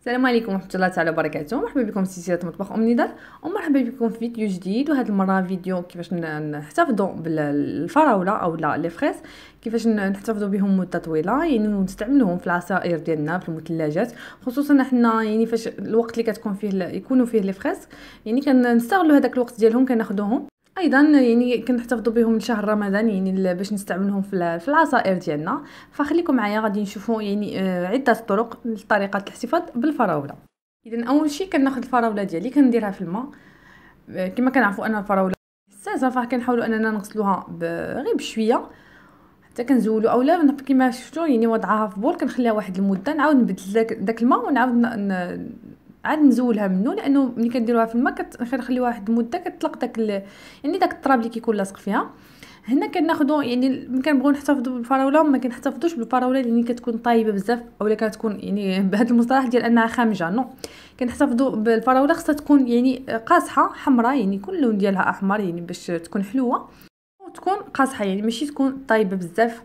السلام عليكم ورحمه الله تعالى وبركاته مرحبا بكم في سلسله مطبخ ام نضال ومرحبا بكم في فيديو جديد وهذه المره فيديو كيفاش نحتفظوا بالفراوله او لا لي فريز كيفاش نحتفظوا بهم مده طويله يعني نستعملوهم في العصائر ديالنا في المثلجات خصوصا حنا يعني فاش الوقت اللي كتكون فيه يكونوا فيه لي فريز يعني كنستغلوا هذاك الوقت ديالهم كناخذوهم ايضا يعني كنحتفظوا بهم من شهر رمضان يعني باش نستعملهم في العصائر ديالنا فخليكم معايا غادي نشوفوا يعني آه، عده طرق لطريقه الاحتفاظ بالفراوله اذا اول شيء كناخذ الفراوله ديالي كنديرها في الماء آه، كما كنعرفوا ان الفراوله حساسه فكنحاولوا اننا نغسلوها غير بشويه حتى كنزولو اولا كما شفتوا يعني وضعها في بول كنخليها واحد المده نعاود نبدل داك الماء ونعاود عاد نزولها منه لانه ملي كنديروها في الماء كنخليوها واحد المده كتطلق داك يعني داك التراب اللي كيكون لاصق فيها هنا كناخذوا يعني ملي كنبغيو نحتفظوا بالفراوله ما كنحتفظوش بالفراوله اللي كتكون طايبه بزاف اولا كتكون يعني بهذا المصطلح ديال انها خامجه نو كنحتفظوا بالفراوله خصها تكون يعني قاصحه حمراء يعني كل لون ديالها احمر يعني باش تكون حلوه وتكون قاصحه يعني ماشي تكون طايبه بزاف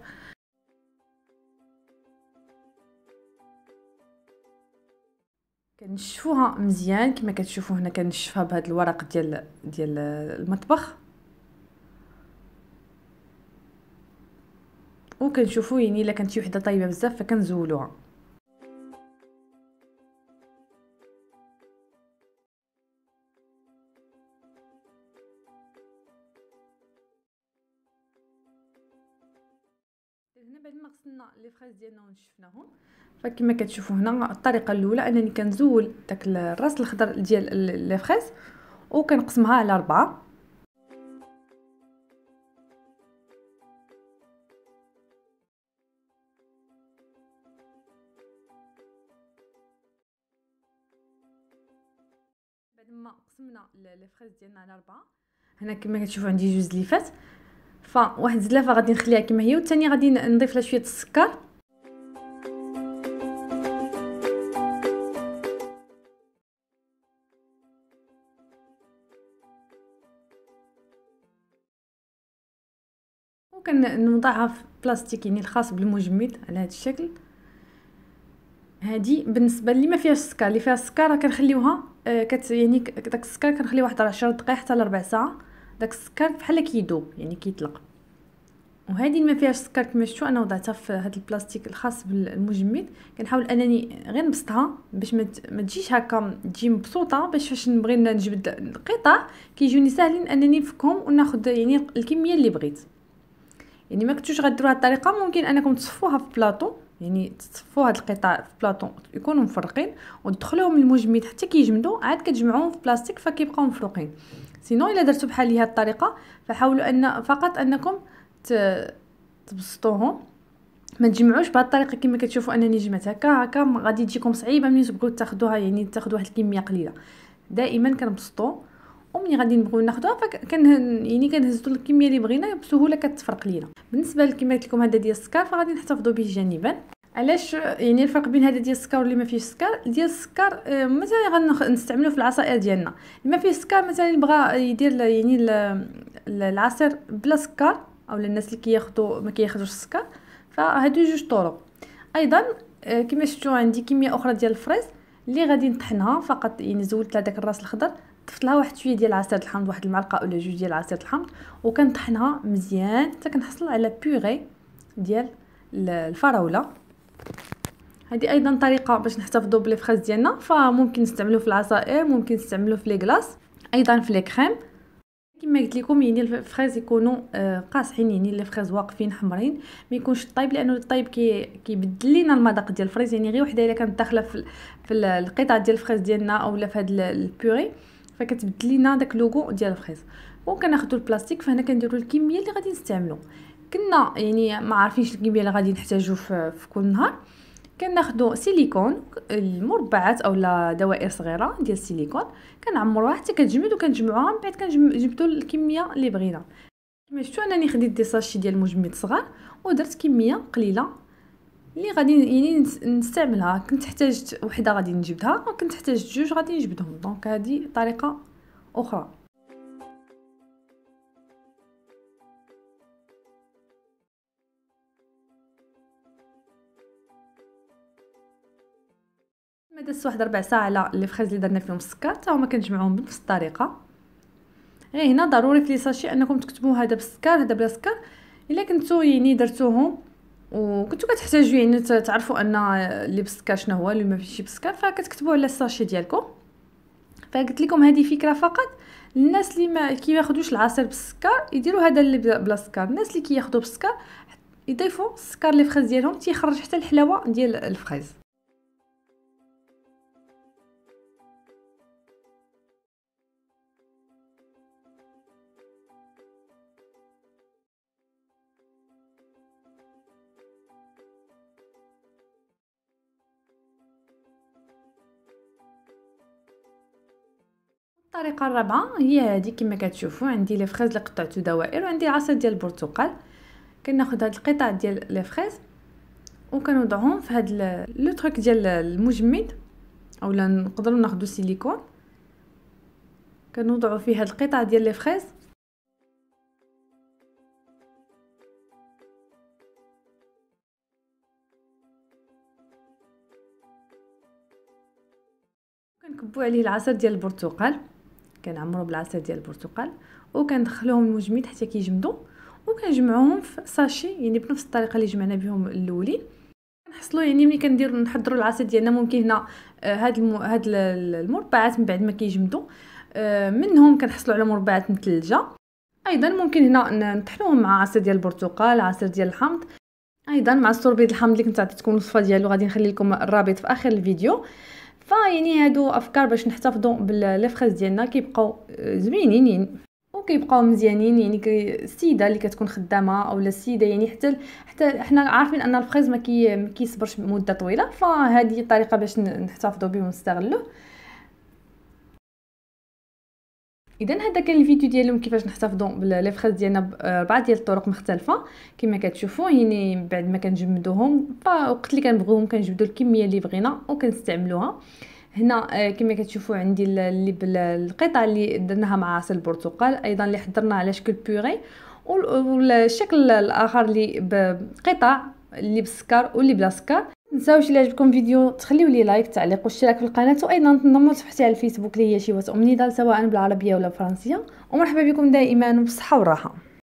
كنشفوها مزيان كما كتشوفوا هنا كنشفها بهذا الورق ديال ديال المطبخ وكنشوفوا يعني الا كانت شي وحده طايبه بزاف فكنزولوها بعد ما غسلنا لي فريز ديالنا ونشفناهم فكما كتشوفوا هنا الطريقه الاولى انني كنزول داك الراس الخضر ديال لي فريز وكنقسمها على اربعه بعد ما قسمنا لي فريز ديالنا على اربعه هنا كما كتشوفوا عندي جوج ليفات فواحد الزلافه غادي نخليها كما هي والثانيه غادي نضيف لها شويه السكر نوضعها في بلاستيك يعني الخاص بالمجمد على هذا الشكل هادي بالنسبه اللي ما فيهاش السكر اللي فيها السكر كنخليوها آه كت يعني داك السكر كنخليه واحد 10 دقائق حتى ل 4 ساعه داك السكر بحال كيدوب يعني كيطلق وهذه ما فيهاش سكر كما شفتوا انا وضعتها في هذا البلاستيك الخاص بالمجمد كنحاول انني غير نبسطها باش ما تجيش هكا تجي مبسوطه باش فاش نبغي نجبد القطع كيجوني ساهلين انني نفكهم وناخذ يعني الكميه اللي بغيت يعني ما كنتوش غديروها الطريقه ممكن انكم تصفوها في بلاطو يعني تصفوا هاد القطع في بلاطو يكونوا مفرقين وتدخلوهم المجمد حتى كيجمدوا عاد كتجمعوهم في بلاستيك فكيبقاو مفروقين سينو الا درتو بحال هاد الطريقه فحاولوا ان فقط انكم تبسطوهم ما تجمعوش بهذه الطريقه كما كتشوفوا انني جمعت هكا هكا غادي تجيكم صعيبه ملي تبغيو تاخذوها يعني تاخذوا واحد الكميه قليله دائما كنبسطو وملي غادي نبغيو ناخذوها فكن يعني كنهزوا الكميه اللي بغينا بسهوله كتفرق لينا بالنسبه لكما قلت لكم هذا ديال السكر فغادي نحتفظوا به جانبا علاش يعني الفرق بين هذا ديال السكر واللي ما فيهش السكر ديال السكر آه، مثلا غنستعملوه في العصائر ديالنا اللي ما فيه السكر مثلا بغى يدير يعني العصير بلا سكر او للناس اللي كياخذوا ما كياخذوش السكر فهادو جوج طرق ايضا آه، كما شفتوا عندي كميه اخرى ديال الفريز اللي غادي نطحنها فقط يعني زولت لها داك الراس الخضر ضفت لها واحد شويه ديال عصير الحامض واحد المعلقه ولا جوج ديال عصير الحامض وكنطحنها مزيان حتى كنحصل على بيغي ديال الفراوله هذه ايضا طريقه باش نحتفظوا بلي ديالنا فممكن نستعملوه في العصائر ممكن نستعملوه في لي ايضا في لي كريم كما قلت لكم يعني الفريز يكونوا آه، قاصحين يعني لي فريز واقفين حمرين ما يكونش طايب لانه الطايب كي كيبدل لينا المذاق ديال الفريز يعني غير وحده الا كانت داخله في في القطع ديال الفريز ديالنا اولا في هذا البوري فكتبدل لينا داك لوغو ديال الفريز وكناخذوا البلاستيك فهنا كنديروا الكميه اللي غادي نستعملو كنا يعني ما عارفينش الكميه اللي غادي نحتاجو في, في كل نهار كناخدو سيليكون المربعات اولا دوائر صغيره ديال السيليكون كنعمروها حتى كتجمد وكنجمعوها من بعد كنجبدو الكميه اللي بغينا كما شفتوا انني خديت دي ساشي ديال مجمد صغار ودرت كميه قليله اللي غادي يعني نستعملها كنت احتاجت وحده غادي نجبدها وكنت احتاجت جوج غادي نجبدهم دونك هذه طريقه اخرى دزت واحد ربع ساعه على لي فريز اللي درنا فيهم السكر حتى هما كنجمعوهم بنفس الطريقه غير إيه، هنا ضروري في لي ساشي انكم تكتبوا هذا بالسكر هذا بلا سكر الا كنتو يعني درتوهم وكنتو كتحتاجوا يعني تعرفوا ان اللي بالسكر شنو هو اللي ما فيهش بالسكر فكتكتبوا على الساشي ديالكم فقلت لكم هذه فكره فقط الناس اللي ما كياخذوش العصير بالسكر يديروا هذا اللي بلا سكر الناس اللي كياخذوا بالسكر يضيفوا السكر لي فريز ديالهم تيخرج حتى الحلاوه ديال الفريز الطريقه الرابعه هي هذه كما كتشوفوا عندي لي فريز اللي قطعته دوائر وعندي العصير ديال البرتقال كناخذ هاد القطع ديال لي فريز وكنوضعهم في هاد لو تروك ديال المجمد اولا نقدروا ناخذوا سيليكون كنوضعوا فيه هاد القطع ديال لي فريز كنكبوا عليه العصير ديال البرتقال كنعمرو بالعصير ديال البرتقال وكندخلوهم المجمد حتى كيجمدوا وكنجمعوهم في ساشي يعني بنفس الطريقه اللي جمعنا بهم الاولين كنحصلوا يعني ملي كندير نحضروا العصير ديالنا ممكن هنا آه، هاد المو... هاد المربعات من بعد ما كيجمدوا آه، منهم كنحصلوا على مربعات مثلجه ايضا ممكن هنا نطحنوهم مع عصير ديال البرتقال عصير ديال الحامض ايضا مع السوربي الحامض اللي كنت عطيتكم الوصفه ديالو غادي نخلي لكم الرابط في اخر الفيديو فيعني هادو افكار باش نحتفظوا باللي فريز ديالنا كيبقاو زوينين وكيبقاو مزيانين يعني السيده اللي كتكون خدامه اولا السيده يعني حتى حتى حنا عارفين ان الفريز ما كيصبرش مده طويله فهذه الطريقه باش نحتفظوا به ونستغلوه اذا هذا كان الفيديو ديالهم كيفاش نحتفظوا باللي فريز ديالنا بربعه آه، ديال الطرق مختلفه كما كتشوفوا يعني بعد ما كنجمدوهم وقت اللي كنبغيوهم كنجبدوا الكميه اللي بغينا وكنستعملوها هنا آه، كما كتشوفوا عندي اللي بالقطعه اللي درناها مع عسل البرتقال ايضا اللي حضرناها على شكل بيغي والشكل الاخر اللي بقطع اللي بالسكر واللي بلا سكر تنساوش الا عجبكم الفيديو تخليو لي لايك تعليق واشتراك في القناه وايضا تنضموا لصفحتي على الفيسبوك اللي هي شيوات ام نضال سواء بالعربيه ولا بالفرنسيه ومرحبا بكم دائما بالصحه والراحه